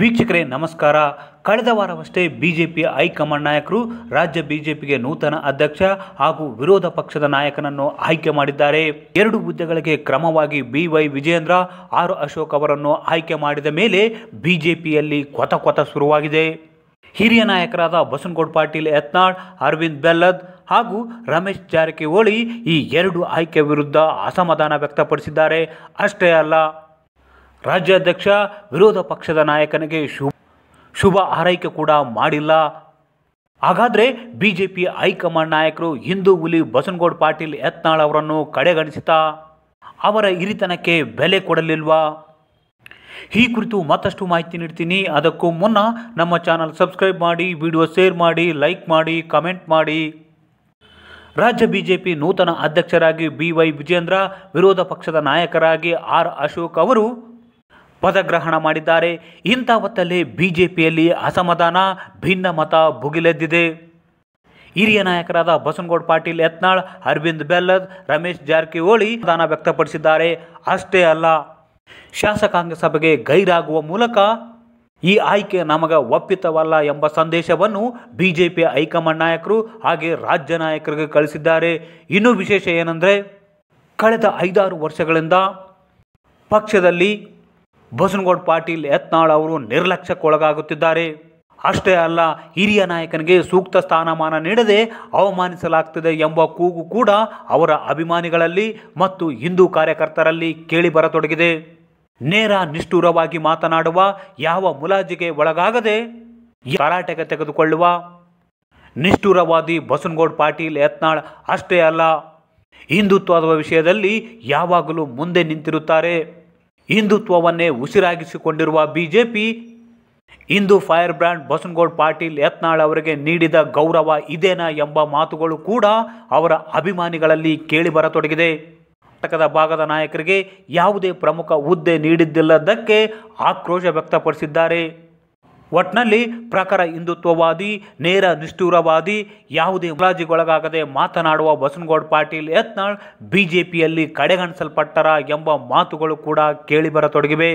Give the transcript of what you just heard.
ವೀಕ್ಷಕರೇ ನಮಸ್ಕಾರ ಕಳೆದ ವಾರವಷ್ಟೇ ಬಿಜೆಪಿ ಹೈಕಮಾಂಡ್ ನಾಯಕರು ರಾಜ್ಯ ಬಿಜೆಪಿಗೆ ನೂತನ ಅಧ್ಯಕ್ಷ ಹಾಗೂ ವಿರೋಧ ಪಕ್ಷದ ನಾಯಕನನ್ನು ಆಯ್ಕೆ ಮಾಡಿದ್ದಾರೆ ಎರಡು ಹುದ್ದೆಗಳಿಗೆ ಕ್ರಮವಾಗಿ ಬಿವೈ ವಿಜೇಂದ್ರ ಆರ್ ಅಶೋಕ್ ಅವರನ್ನು ಆಯ್ಕೆ ಮಾಡಿದ ಮೇಲೆ ಬಿಜೆಪಿಯಲ್ಲಿ ಕೊತ ಕೊತ ಶುರುವಾಗಿದೆ ಹಿರಿಯ ನಾಯಕರಾದ ಬಸನಗೌಡ ಪಾಟೀಲ್ ಯತ್ನಾಳ್ ಅರವಿಂದ್ ಬೆಲ್ಲದ್ ಹಾಗೂ ರಮೇಶ್ ಜಾರಕಿಹೊಳಿ ಈ ಎರಡು ಆಯ್ಕೆ ವಿರುದ್ಧ ಅಸಮಾಧಾನ ವ್ಯಕ್ತಪಡಿಸಿದ್ದಾರೆ ಅಷ್ಟೇ ಅಲ್ಲ ರಾಜ್ಯಾಧ್ಯಕ್ಷ ವಿರೋಧ ಪಕ್ಷದ ನಾಯಕನಿಗೆ ಶು ಶುಭ ಆರೈಕೆ ಕೂಡ ಮಾಡಿಲ್ಲ ಹಾಗಾದರೆ ಬಿ ಜೆ ಪಿ ಹೈಕಮಾಂಡ್ ನಾಯಕರು ಹಿಂದೂ ಹುಲಿ ಬಸನಗೌಡ ಪಾಟೀಲ್ ಯತ್ನಾಳ್ ಅವರನ್ನು ಕಡೆಗಣಿಸುತ್ತಾ ಅವರ ಹಿರಿತನಕ್ಕೆ ಬೆಲೆ ಕೊಡಲಿಲ್ವಾ ಈ ಕುರಿತು ಮತ್ತಷ್ಟು ಮಾಹಿತಿ ನೀಡ್ತೀನಿ ಅದಕ್ಕೂ ಮುನ್ನ ನಮ್ಮ ಚಾನಲ್ ಸಬ್ಸ್ಕ್ರೈಬ್ ಮಾಡಿ ವಿಡಿಯೋ ಶೇರ್ ಮಾಡಿ ಲೈಕ್ ಮಾಡಿ ಕಮೆಂಟ್ ಮಾಡಿ ರಾಜ್ಯ ಬಿಜೆಪಿ ನೂತನ ಅಧ್ಯಕ್ಷರಾಗಿ ಬಿ ವೈ ವಿಜೇಂದ್ರ ವಿರೋಧ ಪಕ್ಷದ ನಾಯಕರಾಗಿ ಆರ್ ಅಶೋಕ್ ಅವರು ಪದಗ್ರಹಣ ಮಾಡಿದ್ದಾರೆ ಇಂಥ ಹೊತ್ತಲ್ಲಿ ಬಿ ಜೆ ಪಿಯಲ್ಲಿ ಅಸಮಾಧಾನ ಭಿನ್ನ ಮತ ಭುಗಿಲೆದ್ದಿದೆ ಹಿರಿಯ ನಾಯಕರಾದ ಬಸನಗೌಡ ಪಾಟೀಲ್ ಯತ್ನಾಳ್ ಅರವಿಂದ್ ಬೆಲ್ಲದ್ ರಮೇಶ್ ಜಾರಕಿಹೊಳಿ ಅಸಮಾಧಾನ ವ್ಯಕ್ತಪಡಿಸಿದ್ದಾರೆ ಅಷ್ಟೇ ಅಲ್ಲ ಶಾಸಕಾಂಗ ಸಭೆಗೆ ಗೈರಾಗುವ ಮೂಲಕ ಈ ಆಯ್ಕೆ ನಮಗೆ ಒಪ್ಪಿತವಲ್ಲ ಎಂಬ ಸಂದೇಶವನ್ನು ಬಿ ಜೆ ಪಿ ಹೈಕಮಾಂಡ್ ನಾಯಕರು ಹಾಗೆ ರಾಜ್ಯ ನಾಯಕರಿಗೆ ಕಳಿಸಿದ್ದಾರೆ ಇನ್ನೂ ವಿಶೇಷ ಏನಂದರೆ ಕಳೆದ ಐದಾರು ವರ್ಷಗಳಿಂದ ಪಕ್ಷದಲ್ಲಿ ಬಸನಗೌಡ ಪಾಟೀಲ್ ಯತ್ನಾಳ್ ಅವರು ನಿರ್ಲಕ್ಷ್ಯಕ್ಕೊಳಗಾಗುತ್ತಿದ್ದಾರೆ ಅಷ್ಟೇ ಅಲ್ಲ ಹಿರಿಯ ನಾಯಕನಿಗೆ ಸೂಕ್ತ ಸ್ಥಾನಮಾನ ನೀಡದೆ ಅವಮಾನಿಸಲಾಗ್ತಿದೆ ಎಂಬ ಕೂಗು ಕೂಡ ಅವರ ಅಭಿಮಾನಿಗಳಲ್ಲಿ ಮತ್ತು ಹಿಂದೂ ಕಾರ್ಯಕರ್ತರಲ್ಲಿ ಕೇಳಿಬರತೊಡಗಿದೆ ನೇರ ನಿಷ್ಠುರವಾಗಿ ಮಾತನಾಡುವ ಯಾವ ಮುಲಾಜಿಗೆ ಒಳಗಾಗದೆ ಹರಾಟೆಗೆ ತೆಗೆದುಕೊಳ್ಳುವ ನಿಷ್ಠುರವಾದಿ ಬಸನಗೌಡ ಪಾಟೀಲ್ ಯತ್ನಾಳ್ ಅಷ್ಟೇ ಅಲ್ಲ ಹಿಂದುತ್ವದ ವಿಷಯದಲ್ಲಿ ಯಾವಾಗಲೂ ಮುಂದೆ ನಿಂತಿರುತ್ತಾರೆ ಹಿಂದುತ್ವವನ್ನೇ ಉಸಿರಾಗಿಸಿಕೊಂಡಿರುವ ಬಿಜೆಪಿ ಇಂದು ಫೈರ್ ಬ್ರ್ಯಾಂಡ್ ಬಸನಗೌಡ ಪಾಟೀಲ್ ಯತ್ನಾಳ್ ಅವರಿಗೆ ನೀಡಿದ ಗೌರವ ಇದೇನಾ ಎಂಬ ಮಾತುಗಳು ಕೂಡ ಅವರ ಅಭಿಮಾನಿಗಳಲ್ಲಿ ಕೇಳಿಬರತೊಡಗಿದೆ ಕರ್ನಾಟಕದ ಭಾಗದ ನಾಯಕರಿಗೆ ಯಾವುದೇ ಪ್ರಮುಖ ಹುದ್ದೆ ನೀಡಿದ್ದಿಲ್ಲದಕ್ಕೆ ಆಕ್ರೋಶ ವ್ಯಕ್ತಪಡಿಸಿದ್ದಾರೆ ಒಟ್ನಲ್ಲಿ ಪ್ರಖರ ಹಿಂದುತ್ವವಾದಿ ನೇರ ನಿಷ್ಠೂರವಾದಿ ಯಾವುದೇ ಮುಲಾಜಿಗೊಳಗಾಗದೆ ಮಾತನಾಡುವ ಬಸನಗೌಡ ಪಾಟೀಲ್ ಯತ್ನಾಳ್ ಬಿ ಜೆ ಪಿಯಲ್ಲಿ ಕಡೆಗಣಿಸಲ್ಪಟ್ಟರ ಎಂಬ ಮಾತುಗಳು ಕೂಡ ಕೇಳಿಬರತೊಡಗಿವೆ